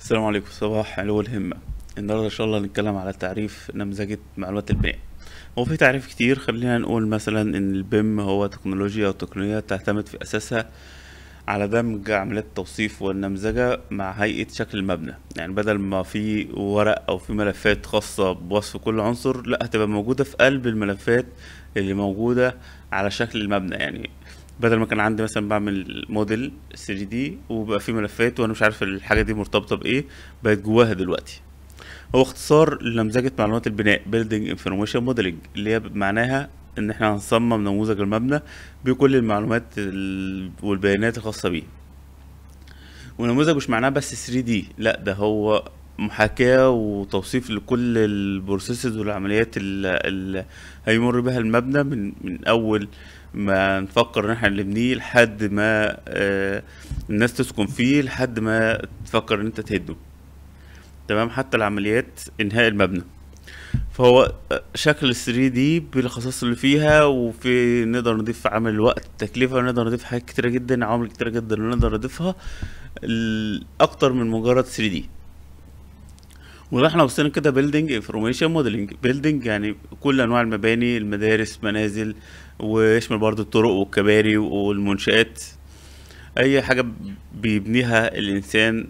السلام عليكم صباح علو الهمة النهاردة إن شاء الله هنتكلم على تعريف نمذجة معلومات البناء هو في تعريف كتير خلينا نقول مثلا إن البيم هو تكنولوجيا أو تقنية تعتمد في أساسها على دمج عمليات التوصيف والنمذجة مع هيئة شكل المبنى يعني بدل ما في ورق أو في ملفات خاصة بوصف كل عنصر لا هتبقى موجودة في قلب الملفات اللي موجودة على شكل المبنى يعني بدل ما كان عندي مثلا بعمل موديل 3 دي وبقى فيه ملفات وانا مش عارف الحاجه دي مرتبطه بايه بقت جواها دلوقتي هو اختصار لنمذجه معلومات البناء بيلدنج انفورميشن موديلنج اللي هي معناها ان احنا هنصمم نموذج المبنى بكل المعلومات والبيانات الخاصه بيه ونموذج مش معناه بس 3 دي لا ده هو محاكاة وتوصيف لكل البروسيسز والعمليات اللي هيمر بها المبنى من, من أول ما نفكر ان احنا نبنيه لحد ما آه، الناس تسكن فيه لحد ما تفكر ان انت تهده تمام حتى العمليات انهاء المبنى فهو آه، شكل ال 3 دي بالخصائص اللي فيها وفي نقدر نضيف عامل الوقت التكلفة نقدر نضيف حاجات كتيرة جدا عوامل كتيرة جدا نقدر نضيفها أكتر من مجرد 3 دي احنا وصلنا كده بيلدينج انفورميشن موديلنج بيلدينج يعني كل انواع المباني المدارس منازل ويشمل برضو الطرق والكباري والمنشآت اي حاجة بيبنيها الانسان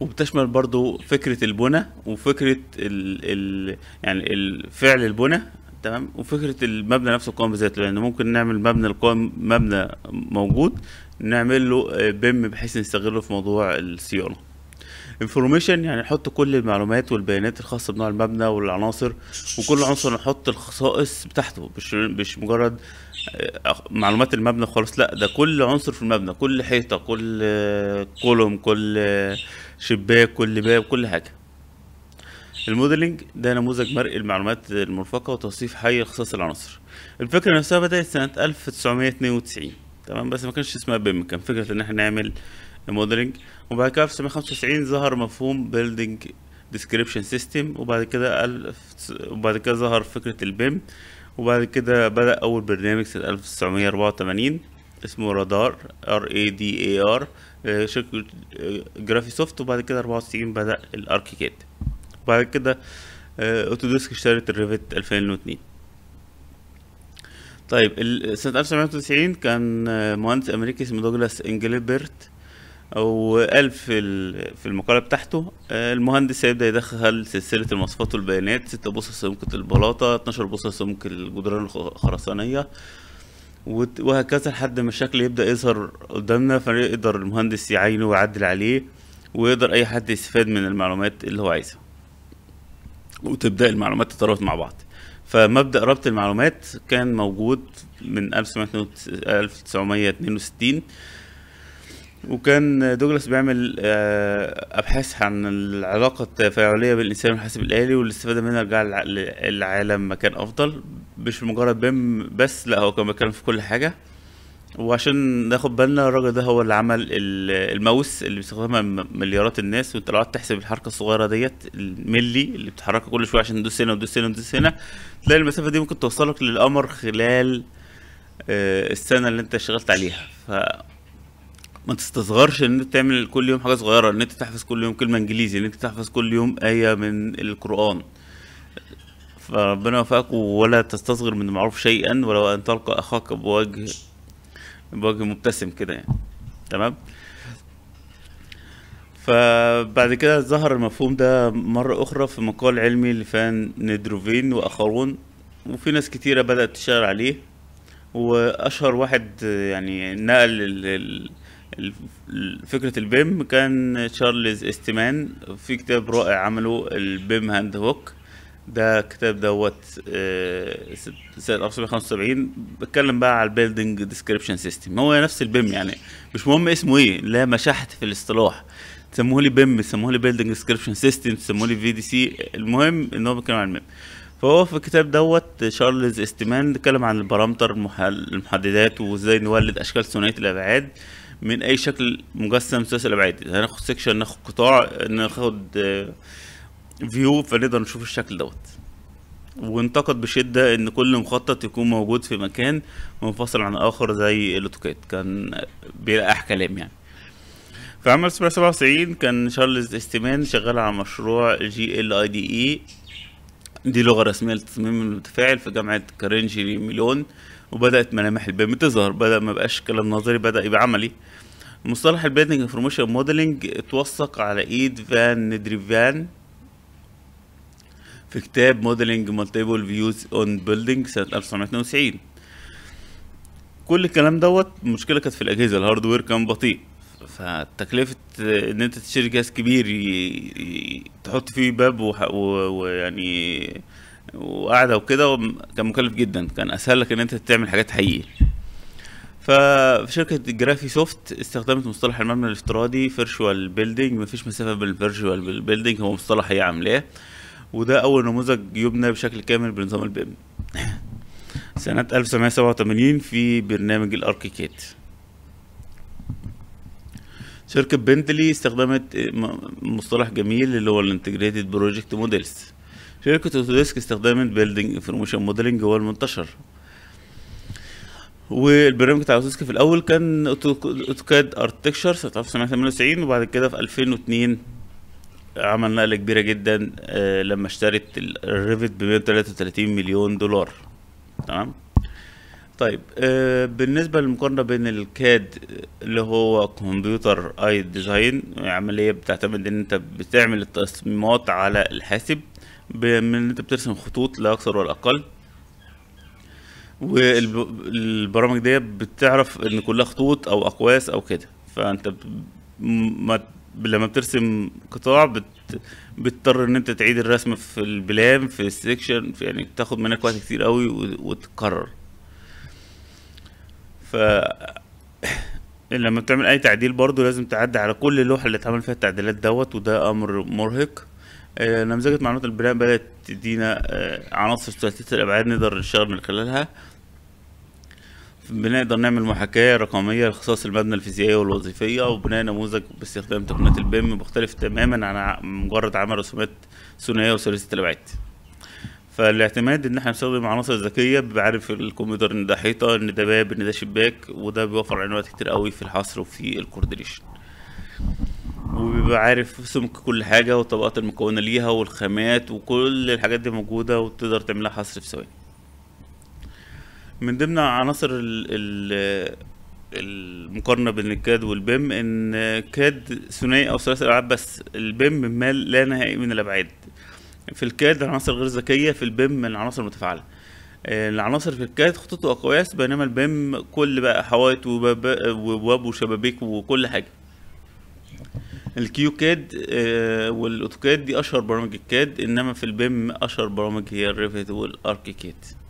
وبتشمل برضو فكرة البنى وفكرة ال ال يعني الفعل البنى تمام وفكرة المبنى نفسه القائم بذاته لأن ممكن نعمل مبنى القائم مبنى موجود نعمل له آه، بم بحيث نستغله في موضوع الصيانة انفورميشن يعني نحط كل المعلومات والبيانات الخاصه بنوع المبنى والعناصر وكل عنصر نحط الخصائص بتاعته مش مش مجرد آه، معلومات المبنى خالص لا ده كل عنصر في المبنى كل حيطه كل كولوم كل شباك كل باب كل حاجه الموديلنج ده نموذج مرئي للمعلومات المرفقه وتوصيف حي خصائص العناصر الفكره نفسها بدات سنه 1992 تمام بس ما كانش اسمها بيم كان فكره ان احنا نعمل الموديلنج وبعد كده في 1995 ظهر مفهوم بيلدينج ديسكريبشن سيستم وبعد كده ألف وبعد كده ظهر فكرة البيم وبعد كده بدأ أول برنامج سنة 1984 اسمه رادار ار اي دي اي ار شركة جرافي سوفت وبعد كده 94 بدأ الاركيكاد وبعد كده اوتوديسك آه، اشترت الريفت 2002 طيب سنة 1990 كان آه، مهندس أمريكي اسمه دوجلاس انجلبرت وقال في في المقاله بتاعته آه، المهندس هيبدا يدخل سلسله المواصفات والبيانات 6 بوصه سمك البلاطه 12 بوصه سمك الجدران الخرسانيه وهكذا لحد ما الشكل يبدا يظهر قدامنا فيقدر المهندس يعينه ويعدل عليه ويقدر اي حد يستفاد من المعلومات اللي هو عايزها وتبدا المعلومات تتربط مع بعض فمبدا ربط المعلومات كان موجود من 1962 وكان دوجلاس بيعمل آه، ابحاث عن العلاقه التفاعليه بين الانسان والحاسب الالي والاستفاده منها رجع العالم مكان افضل مش مجرد بيم بس لا هو كان بيتكلم في كل حاجه وعشان ناخد بالنا الراجل ده هو اللي عمل الماوس اللي بيستخدمها مليارات الناس وانت لو قعدت تحسب الحركه الصغيره ديت الملي اللي بتحركها كل شويه عشان تدوس هنا وتدوس هنا وتدوس هنا تلاقي المسافه دي ممكن توصلك للقمر خلال آه، السنه اللي انت اشتغلت عليها ف ما تستصغرش ان انت تعمل كل يوم حاجه صغيره ان انت تحفظ كل يوم كلمه انجليزي ان انت تحفظ كل يوم ايه من القران فربنا يوفقك ولا تستصغر من المعروف شيئا ولو ان تلقى اخاك بوجه بوجه مبتسم كده يعني تمام فبعد كده ظهر المفهوم ده مرة أخرى في مقال علمي لفان ندروفين وآخرون وفي ناس كتيرة بدأت تشتغل عليه وأشهر واحد يعني نقل فكرة البيم كان تشارلز استمان في كتاب رائع عمله البيم هاند هوك ده كتاب دوت آه سنة 1975 بتكلم بقى على البيلدنج ديسكريبشن سيستم هو نفس البيم يعني مش مهم اسمه ايه لا مشحت في الاصطلاح سموه لي بيم سموه لي بيلدنج ديسكريبشن سيستم سموه لي في دي سي المهم ان هو بيتكلم عن البيم فهو في الكتاب دوت شارلز استمان اتكلم عن البارامتر المحددات وازاي نولد اشكال ثنائيه الابعاد من اي شكل مجسم مسلسل الابعاد هناخد سيكشن ناخد قطاع ناخد فيو آه، فنقدر نشوف الشكل دوت وانتقد بشده ان كل مخطط يكون موجود في مكان منفصل عن اخر زي الاوتوكاد كان بيلقح كلام يعني في عام 1977 كان شارلز استيمان شغال على مشروع جي ال اي دي اي دي لغه رسميه للتصميم المتفاعل في جامعه كارينجي ميلون وبدات ملامح البيم تظهر بدا ما بقاش كلام نظري بدا يبقى عملي مصطلح البيلدنج انفورميشن موديلنج اتوثق على ايد فان ندريفان في كتاب موديلنج مالتيبل فيوز اون بيلدينج سنه 1992 كل الكلام دوت المشكله كانت في الاجهزه الهاردوير كان بطيء فتكلفه ان انت تشتري جهاز كبير تحط فيه باب ويعني وقاعده وكده كان مكلف جدا كان اسهل لك ان انت تعمل حاجات حقيقيه فشركة جرافي سوفت استخدمت مصطلح المبنى الافتراضي فيرشوال بيلدينج مفيش مسافة بين الفيرشوال بيلدينج هو مصطلح هي عاملاه وده أول نموذج يبنى بشكل كامل بنظام البيم سنة 1987 في برنامج الأركيكيت شركه بنتلي استخدمت مصطلح جميل اللي هو الانتجريتد بروجكت موديلز شركه اوتوديسك استخدمت بيلدينج انفورميشن موديلنج هو المنتشر والبرنامج بتاع اوتوديسك في الاول كان اوتوكاد اركتكشر سنه 1998 وبعد كده في 2002 عمل نقله كبيره جدا آه، لما اشترت الريفت ب 133 مليون دولار تمام طيب آه، بالنسبه للمقارنه بين الكاد اللي هو كمبيوتر اي ديزاين عمليه بتعتمد ان انت بتعمل التصميمات على الحاسب من انت بترسم خطوط لا اكثر ولا اقل والبرامج دي بتعرف ان كلها خطوط او اقواس او كده فانت ما... لما بترسم قطاع بتضطر ان انت تعيد الرسم في البلان في السكشن في يعني بتاخد منك وقت كتير قوي وتكرر لما بتعمل اي تعديل برضو لازم تعدي على كل اللوحه اللي اتعمل فيها التعديلات دوت وده امر مرهق آه نمذجه معلومات البناء بدات تدينا آه عناصر ثلاثيه الابعاد نقدر نشتغل من خلالها بنقدر نعمل محاكاة رقمية لخصائص المبنى الفيزيائية والوظيفية وبناء نموذج باستخدام تقنية البيم مختلف تماما عن مجرد عمل رسومات ثنائية وثلاثية الأبعاد فالاعتماد ان احنا نستخدم عناصر ذكيه بعرف الكمبيوتر ان ده حيطه ان ده باب ان ده شباك وده بيوفر علينا وقت كتير قوي في الحصر وفي الكوردريشن وبيبقى عارف سمك كل حاجه والطبقات المكونه ليها والخامات وكل الحاجات دي موجوده وتقدر تعملها حصر في ثواني من ضمن عناصر ال المقارنه بين الكاد والبيم ان كاد ثنائي او ثلاثي الابعاد بس البيم مال لا نهائي من الابعاد في الكاد العناصر غير ذكيه في البيم العناصر المتفاعله العناصر في الكاد خطوط واقواس بينما البيم كل بقى حوائط وابواب وشبابيك وكل حاجه الكيو كاد آه، والاوتوكاد دي اشهر برامج الكاد انما في البيم اشهر برامج هي الريفت كاد